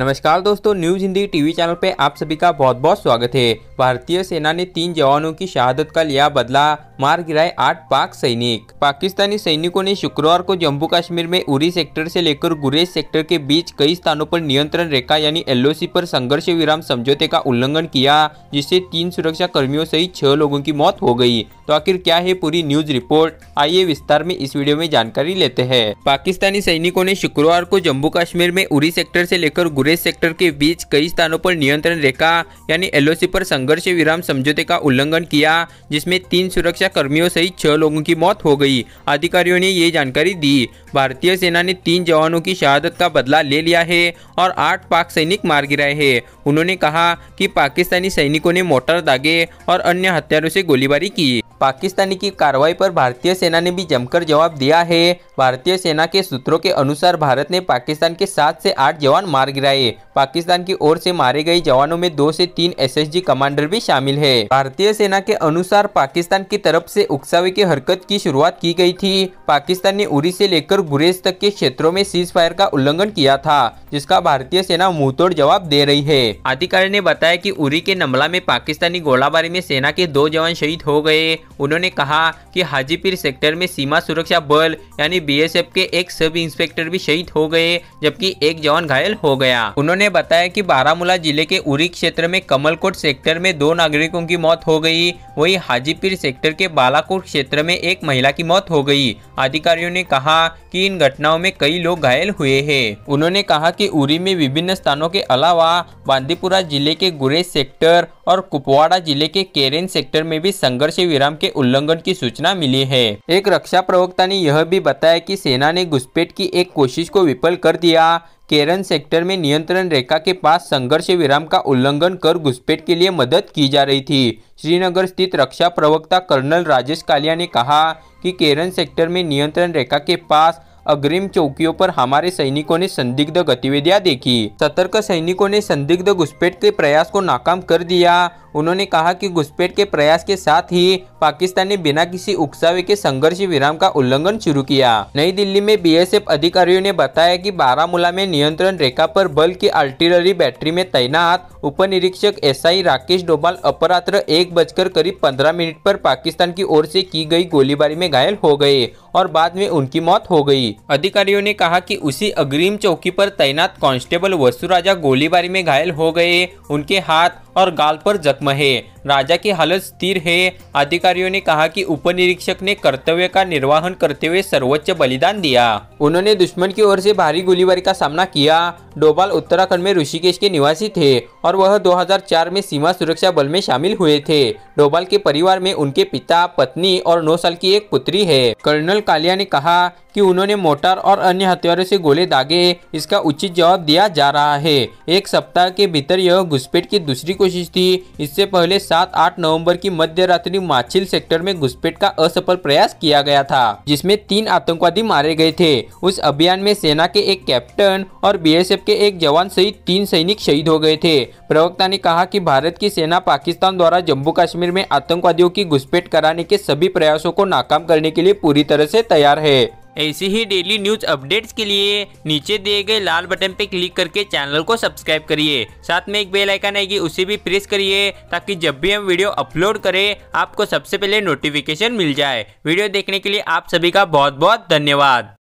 नमस्कार दोस्तों news Hindi TV channel पे आप सभी का बहुत बहुत स्वागत है भारतीय सेना ने तीन जवानों की शहादत का लिया बदला मार गिराए आठ पाक सैनिक पाकिस्तानी सैनिकों ने शुक्रवार को जम्मू कश्मीर में उरी सेक्टर से लेकर गुरेज सेक्टर के बीच कई स्थानों पर नियंत्रण रेखा यानी एलओसी पर संघर्ष विराम समझौते का उल्लंघन किया जिससे तीन सुरक्षा कर्मियों सहित छह लोगों की मौत हो गयी तो आखिर क्या है पूरी न्यूज रिपोर्ट आइए विस्तार में इस वीडियो में जानकारी लेते हैं पाकिस्तानी सैनिकों ने शुक्रवार को जम्मू कश्मीर में उरी सेक्टर ऐसी लेकर पूरे सेक्टर के बीच कई स्थानों पर नियंत्रण रेखा यानी एलओसी पर संघर्ष विराम समझौते का उल्लंघन किया जिसमें तीन सुरक्षा कर्मियों सहित छह लोगों की मौत हो गई अधिकारियों ने ये जानकारी दी भारतीय सेना ने तीन जवानों की शहादत का बदला ले लिया है और आठ पाक सैनिक मार गिराए है उन्होंने कहा कि पाकिस्तानी सैनिकों ने मोटर दागे और अन्य हथियारों से गोलीबारी की पाकिस्तानी की कार्रवाई पर भारतीय सेना ने भी जमकर जवाब दिया है भारतीय सेना के सूत्रों के अनुसार भारत ने पाकिस्तान के सात से आठ जवान मार गिराए पाकिस्तान की ओर से मारे गए जवानों में दो से तीन एसएसजी कमांडर भी शामिल है भारतीय सेना के अनुसार पाकिस्तान की तरफ से उकसावे की हरकत की शुरुआत की गई थी पाकिस्तान ने उरी से लेकर गुरेज तक के क्षेत्रों में सीज फायर का उल्लंघन किया था जिसका भारतीय सेना मुंह जवाब दे रही है अधिकारी ने बताया की उरी के नमला में पाकिस्तानी गोलाबारी में सेना के दो जवान शहीद हो गए उन्होंने कहा कि हाजीपीर सेक्टर में सीमा सुरक्षा बल यानी बीएसएफ के एक सब इंस्पेक्टर भी शहीद हो गए जबकि एक जवान घायल हो गया उन्होंने बताया कि बारामूला जिले के उरी क्षेत्र में कमलकोट सेक्टर में दो नागरिकों की मौत हो गई वही हाजीपीर सेक्टर के बालाकोट क्षेत्र में एक महिला की मौत हो गई अधिकारियों ने कहा की इन घटनाओं में कई लोग घायल हुए है उन्होंने कहा की उरी में विभिन्न स्थानों के अलावा बांदीपुरा जिले के गुरेज सेक्टर और कुपवाड़ा जिले के केरेन सेक्टर में भी संघर्ष विराम के उल्लंघन की सूचना मिली है एक रक्षा प्रवक्ता ने यह भी बताया कि सेना ने घुसपैठ की एक कोशिश को विफल कर दिया केरन सेक्टर में नियंत्रण रेखा के पास संघर्ष विराम का उल्लंघन कर घुसपैठ के लिए मदद की जा रही थी श्रीनगर स्थित रक्षा प्रवक्ता कर्नल राजेश कालिया ने कहा कि केरन सेक्टर में नियंत्रण रेखा के पास अग्रिम चौकियों पर हमारे सैनिकों ने संदिग्ध गतिविधियां देखी सतर्क सैनिकों ने संदिग्ध घुसपैठ के प्रयास को नाकाम कर दिया उन्होंने कहा कि घुसपैठ के प्रयास के साथ ही पाकिस्तान ने बिना किसी उकसावे के संघर्ष विराम का उल्लंघन शुरू किया नई दिल्ली में बीएसएफ अधिकारियों ने बताया कि बारामूला में नियंत्रण रेखा पर बल की आर्टिलरी बैटरी में तैनात उप निरीक्षक एसआई राकेश डोभाल अपरात्र एक बजकर करीब पंद्रह मिनट पर पाकिस्तान की ओर से की गई गोलीबारी में घायल हो गए और बाद में उनकी मौत हो गई अधिकारियों ने कहा कि उसी अग्रिम चौकी पर तैनात कांस्टेबल वसुराजा गोलीबारी में घायल हो गए उनके हाथ और गाल पर जख्म है राजा की हालत स्थिर है अधिकारियों ने कहा कि उपनिरीक्षक ने कर्तव्य का निर्वाहन करते हुए सर्वोच्च बलिदान दिया उन्होंने दुश्मन की ओर से भारी गोलीबारी का सामना किया डोबाल उत्तराखंड में ऋषिकेश के निवासी थे और वह 2004 में सीमा सुरक्षा बल में शामिल हुए थे डोबाल के परिवार में उनके पिता पत्नी और नौ साल की एक पुत्री है कर्नल कालिया ने कहा कि उन्होंने मोटर और अन्य हथियारों से गोले दागे इसका उचित जवाब दिया जा रहा है एक सप्ताह के भीतर यह घुसपैठ की दूसरी कोशिश थी इससे पहले सात आठ नवंबर की मध्य रात्रि माछिल सेक्टर में घुसपैठ का असफल प्रयास किया गया था जिसमें तीन आतंकवादी मारे गए थे उस अभियान में सेना के एक कैप्टन और बीएसएफ के एक जवान सहित तीन सैनिक शहीद हो गए थे प्रवक्ता ने कहा कि भारत की सेना पाकिस्तान द्वारा जम्मू कश्मीर में आतंकवादियों की घुसपैठ कराने के सभी प्रयासों को नाकाम करने के लिए पूरी तरह से तैयार है ऐसे ही डेली न्यूज अपडेट्स के लिए नीचे दिए गए लाल बटन पे क्लिक करके चैनल को सब्सक्राइब करिए साथ में एक बेल आइकन आएगी उसे भी प्रेस करिए ताकि जब भी हम वीडियो अपलोड करें आपको सबसे पहले नोटिफिकेशन मिल जाए वीडियो देखने के लिए आप सभी का बहुत बहुत धन्यवाद